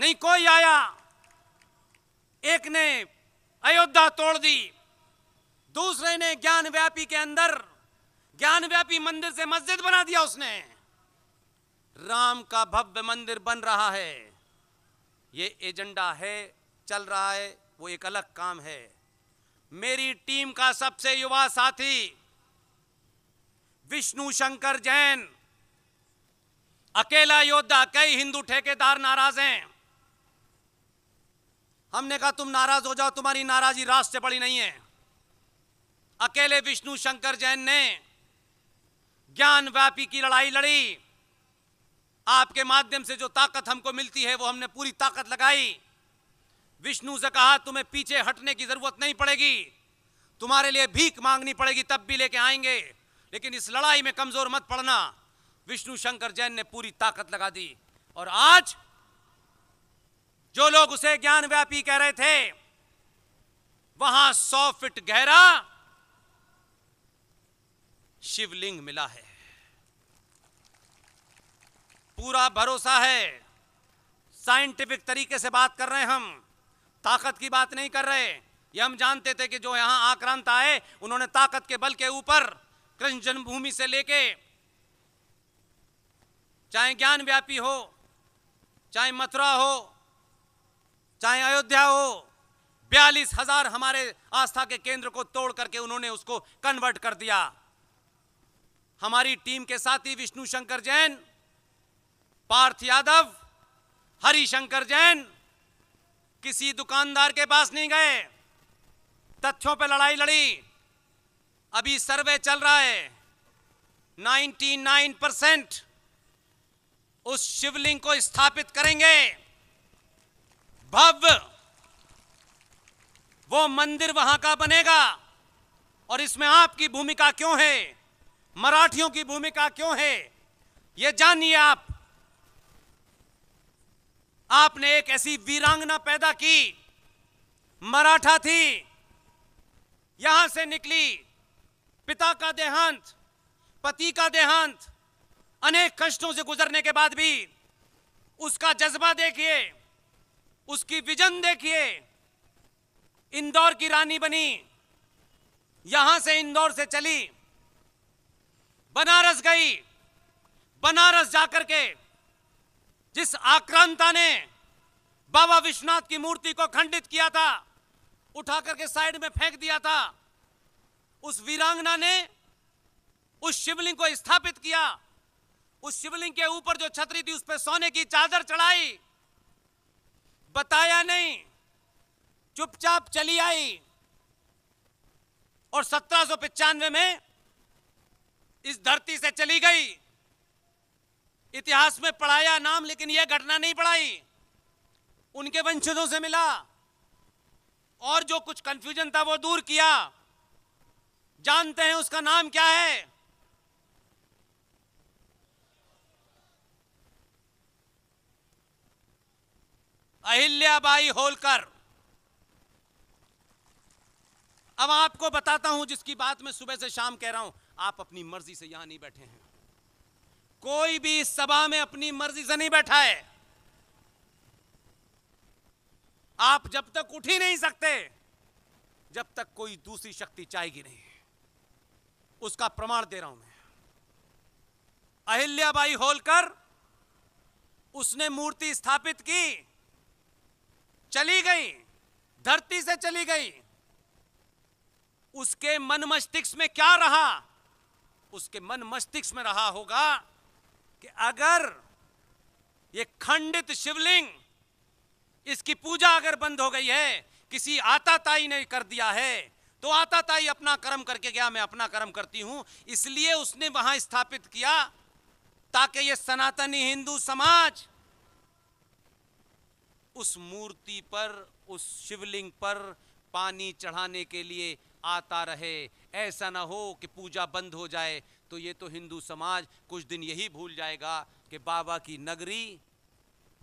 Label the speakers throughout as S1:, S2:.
S1: नहीं कोई आया एक ने अयोध्या तोड़ दी दूसरे ने ज्ञान व्यापी के अंदर ज्ञान व्यापी मंदिर से मस्जिद बना दिया उसने राम का भव्य मंदिर बन रहा है ये एजेंडा है चल रहा है वो एक अलग काम है मेरी टीम का सबसे युवा साथी विष्णु शंकर जैन अकेला योद्धा कई हिंदू ठेकेदार नाराज हैं हमने कहा तुम नाराज हो जाओ तुम्हारी नाराजी रास्ते से बड़ी नहीं है अकेले विष्णु शंकर जैन ने ज्ञान व्यापी की लड़ाई लड़ी आपके माध्यम से जो ताकत हमको मिलती है वो हमने पूरी ताकत लगाई विष्णु से कहा तुम्हें पीछे हटने की जरूरत नहीं पड़ेगी तुम्हारे लिए भीख मांगनी पड़ेगी तब भी लेके आएंगे लेकिन इस लड़ाई में कमजोर मत पड़ना विष्णु शंकर जैन ने पूरी ताकत लगा दी और आज जो लोग उसे ज्ञान व्यापी कह रहे थे वहां सौ फिट गहरा शिवलिंग मिला है पूरा भरोसा है साइंटिफिक तरीके से बात कर रहे हैं हम ताकत की बात नहीं कर रहे ये हम जानते थे कि जो यहां आक्रांत आए उन्होंने ताकत के बल के ऊपर कृष्ण जन्मभूमि से लेके चाहे ज्ञान व्यापी हो चाहे मथुरा हो चाहे अयोध्या हो बयालीस हजार हमारे आस्था के केंद्र को तोड़ करके उन्होंने उसको कन्वर्ट कर दिया हमारी टीम के साथ ही विष्णु शंकर जैन पार्थ यादव हरिशंकर जैन किसी दुकानदार के पास नहीं गए तथ्यों पे लड़ाई लड़ी अभी सर्वे चल रहा है 99 परसेंट उस शिवलिंग को स्थापित करेंगे भव्य वो मंदिर वहां का बनेगा और इसमें आपकी भूमिका क्यों है मराठियों की भूमिका क्यों है ये जानिए आप आपने एक ऐसी वीरांगना पैदा की मराठा थी यहां से निकली पिता का देहांत पति का देहांत अनेक कष्टों से गुजरने के बाद भी उसका जज्बा देखिए उसकी विजन देखिए इंदौर की रानी बनी यहां से इंदौर से चली बनारस गई बनारस जाकर के जिस आक्रांता ने बाबा विश्वनाथ की मूर्ति को खंडित किया था उठा करके साइड में फेंक दिया था उस वीरांगना ने उस शिवलिंग को स्थापित किया उस शिवलिंग के ऊपर जो छतरी थी उस पर सोने की चादर चढ़ाई बताया नहीं चुपचाप चली आई और सत्रह में इस धरती से चली गई इतिहास में पढ़ाया नाम लेकिन यह घटना नहीं पढ़ाई उनके वंशजों से मिला और जो कुछ कंफ्यूजन था वो दूर किया जानते हैं उसका नाम क्या है अहिल्याबाई होलकर अब आपको बताता हूं जिसकी बात मैं सुबह से शाम कह रहा हूं आप अपनी मर्जी से यहां नहीं बैठे हैं कोई भी इस सभा में अपनी मर्जी से नहीं बैठा है आप जब तक उठ ही नहीं सकते जब तक कोई दूसरी शक्ति चाहेगी नहीं उसका प्रमाण दे रहा हूं मैं अहिल्याबाई होलकर उसने मूर्ति स्थापित की चली गई धरती से चली गई उसके मन मस्तिष्क में क्या रहा उसके मन मस्तिष्क में रहा होगा कि अगर ये खंडित शिवलिंग इसकी पूजा अगर बंद हो गई है किसी आताताई ने कर दिया है तो आताताई अपना कर्म करके गया मैं अपना कर्म करती हूं इसलिए उसने वहां स्थापित किया ताकि ये सनातनी हिंदू समाज उस मूर्ति पर उस शिवलिंग पर पानी चढ़ाने के लिए आता रहे ऐसा ना हो कि पूजा बंद हो जाए तो ये तो हिंदू समाज कुछ दिन यही भूल जाएगा कि बाबा की नगरी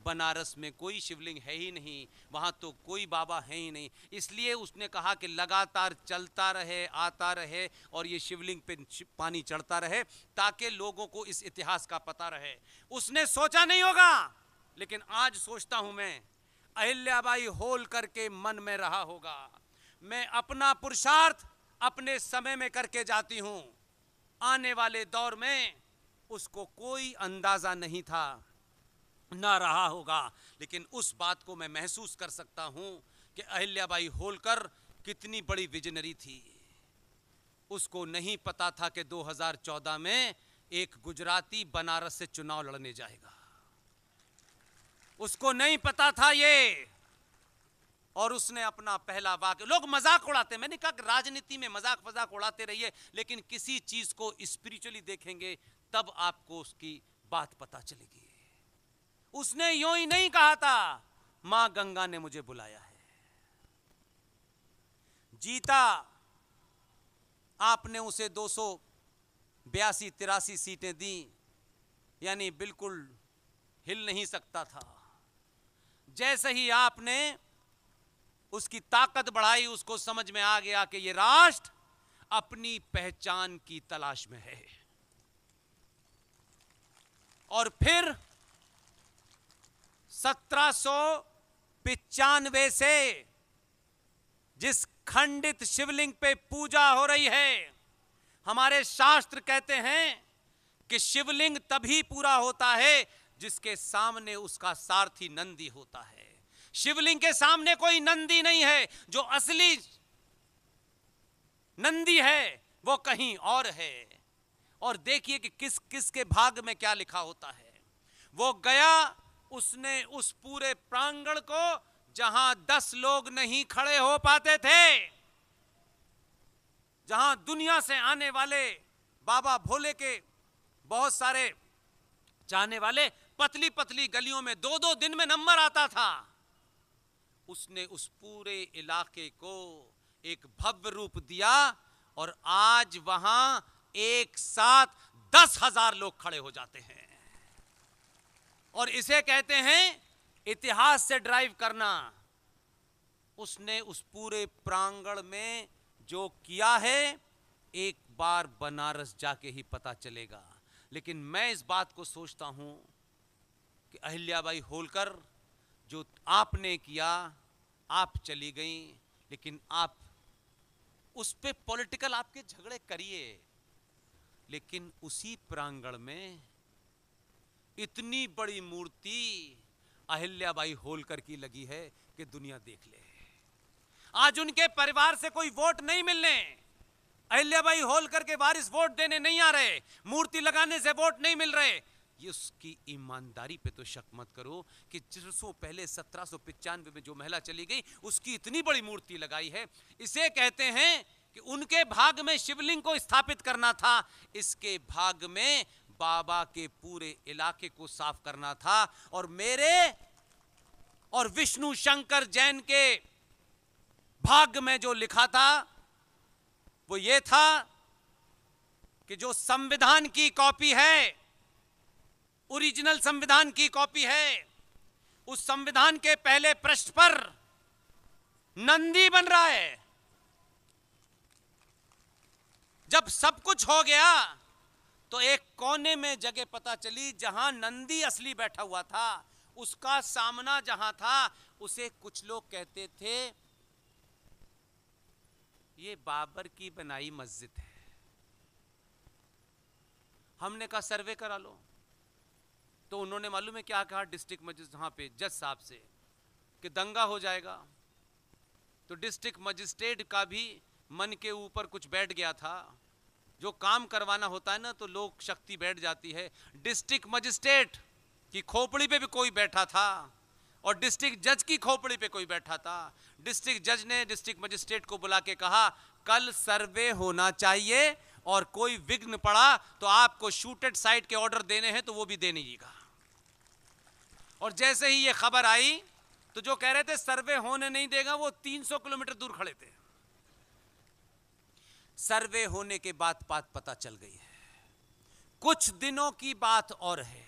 S1: बनारस में कोई शिवलिंग है ही नहीं वहाँ तो कोई बाबा है ही नहीं इसलिए उसने कहा कि लगातार चलता रहे आता रहे और ये शिवलिंग पे पानी चढ़ता रहे ताकि लोगों को इस इतिहास का पता रहे उसने सोचा नहीं होगा लेकिन आज सोचता हूँ मैं अहिल्याबाई होल करके मन में रहा होगा मैं अपना पुरुषार्थ अपने समय में करके जाती हूँ आने वाले दौर में उसको कोई अंदाज़ा नहीं था ना रहा होगा लेकिन उस बात को मैं महसूस कर सकता हूँ कि अहिल्याबाई होलकर कितनी बड़ी विजनरी थी उसको नहीं पता था कि 2014 में एक गुजराती बनारस से चुनाव लड़ने जाएगा उसको नहीं पता था ये और उसने अपना पहला वाक्य लोग मजाक उड़ाते मैंने कहा कि राजनीति में मजाक मजाक उड़ाते रहिए लेकिन किसी चीज को स्पिरिचुअली देखेंगे तब आपको उसकी बात पता चलेगी उसने यो ही नहीं कहा था मां गंगा ने मुझे बुलाया है जीता आपने उसे दो सौ बयासी तिरासी सीटें दी यानी बिल्कुल हिल नहीं सकता था जैसे ही आपने उसकी ताकत बढ़ाई उसको समझ में आ गया कि यह राष्ट्र अपनी पहचान की तलाश में है और फिर सत्रह सौ पिचानवे से जिस खंडित शिवलिंग पे पूजा हो रही है हमारे शास्त्र कहते हैं कि शिवलिंग तभी पूरा होता है जिसके सामने उसका सारथी नंदी होता है शिवलिंग के सामने कोई नंदी नहीं है जो असली नंदी है वो कहीं और है और देखिए कि किस किस के भाग में क्या लिखा होता है वो गया उसने उस पूरे प्रांगण को जहां दस लोग नहीं खड़े हो पाते थे जहां दुनिया से आने वाले बाबा भोले के बहुत सारे जाने वाले पतली पतली गलियों में दो दो दिन में नंबर आता था उसने उस पूरे इलाके को एक भव्य रूप दिया और आज वहां एक साथ दस हजार लोग खड़े हो जाते हैं और इसे कहते हैं इतिहास से ड्राइव करना उसने उस पूरे प्रांगण में जो किया है एक बार बनारस जाके ही पता चलेगा लेकिन मैं इस बात को सोचता हूं कि अहिल्याबाई होलकर जो आपने किया आप चली गई लेकिन आप उस पर पॉलिटिकल आपके झगड़े करिए लेकिन उसी प्रांगण में इतनी बड़ी मूर्ति अहिल्याबाई होलकर की लगी है कि दुनिया देख ले आज उनके परिवार से कोई वोट नहीं मिलने अहिल्याबाई होलकर के वारिस वोट देने नहीं आ रहे मूर्ति लगाने से वोट नहीं मिल रहे ये उसकी ईमानदारी पे तो शक मत करो कि सौ पहले सत्रह सौ पिचानवे में जो महिला चली गई उसकी इतनी बड़ी मूर्ति लगाई है इसे कहते हैं कि उनके भाग में शिवलिंग को स्थापित करना था इसके भाग में बाबा के पूरे इलाके को साफ करना था और मेरे और विष्णु शंकर जैन के भाग में जो लिखा था वो ये था कि जो संविधान की कॉपी है ओरिजिनल संविधान की कॉपी है उस संविधान के पहले पृष्ठ पर नंदी बन रहा है जब सब कुछ हो गया तो एक कोने में जगह पता चली जहां नंदी असली बैठा हुआ था उसका सामना जहां था उसे कुछ लोग कहते थे ये बाबर की बनाई मस्जिद है हमने कहा सर्वे करा लो तो उन्होंने मालूम है क्या कहा डिस्ट्रिक्ट मजिस्ट्रेट वहाँ पे जज साहब से कि दंगा हो जाएगा तो डिस्ट्रिक्ट मजिस्ट्रेट का भी मन के ऊपर कुछ बैठ गया था जो काम करवाना होता है ना तो लोक शक्ति बैठ जाती है डिस्ट्रिक्ट मजिस्ट्रेट की खोपड़ी पे भी कोई बैठा था और डिस्ट्रिक्ट जज की खोपड़ी पे कोई बैठा था डिस्ट्रिक्ट जज ने डिस्ट्रिक्ट मजिस्ट्रेट को बुला के कहा कल सर्वे होना चाहिए और कोई विघ्न पड़ा तो आपको शूटेड साइट के ऑर्डर देने हैं तो वो भी दे नहीं और जैसे ही ये खबर आई तो जो कह रहे थे सर्वे होने नहीं देगा वो 300 किलोमीटर दूर खड़े थे सर्वे होने के बाद बात पता चल गई है कुछ दिनों की बात और है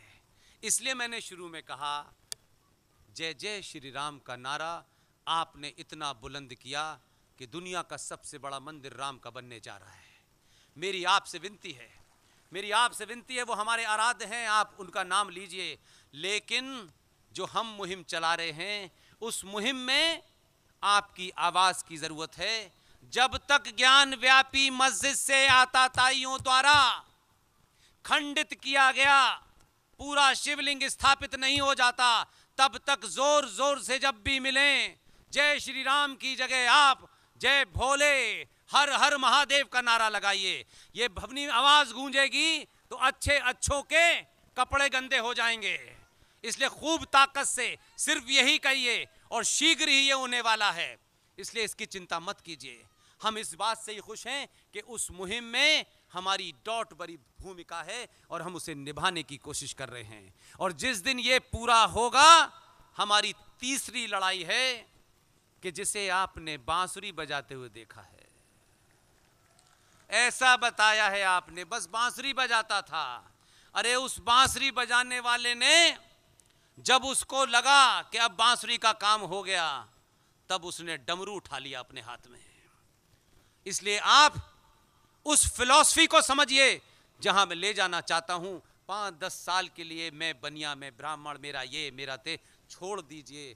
S1: इसलिए मैंने शुरू में कहा जय जय श्री राम का नारा आपने इतना बुलंद किया कि दुनिया का सबसे बड़ा मंदिर राम का बनने जा रहा है मेरी आपसे विनती है मेरी आपसे विनती है वो हमारे आराध्य हैं आप उनका नाम लीजिए लेकिन जो हम मुहिम चला रहे हैं उस मुहिम में आपकी आवाज़ की ज़रूरत है जब तक ज्ञान व्यापी मस्जिद से ताइयों द्वारा खंडित किया गया पूरा शिवलिंग स्थापित नहीं हो जाता तब तक जोर जोर से जब भी मिलें जय श्री राम की जगह आप जय भोले हर हर महादेव का नारा लगाइए ये भवनी आवाज गूंजेगी तो अच्छे अच्छों के कपड़े गंदे हो जाएंगे इसलिए खूब ताकत से सिर्फ यही कहिए और शीघ्र ही ये होने वाला है इसलिए इसकी चिंता मत कीजिए हम इस बात से ही खुश हैं कि उस मुहिम में हमारी डॉट बड़ी भूमिका है और हम उसे निभाने की कोशिश कर रहे हैं और जिस दिन ये पूरा होगा हमारी तीसरी लड़ाई है कि जिसे आपने बांसुरी बजाते हुए देखा है ऐसा बताया है आपने बस बांसुरी बजाता था अरे उस बांसुरी बजाने वाले ने जब उसको लगा कि अब बांसुरी का काम हो गया तब उसने डमरू उठा लिया अपने हाथ में इसलिए आप उस फिलॉसफी को समझिए जहां मैं ले जाना चाहता हूं पांच दस साल के लिए मैं बनिया मैं ब्राह्मण मेरा ये मेरा ते छोड़ दीजिए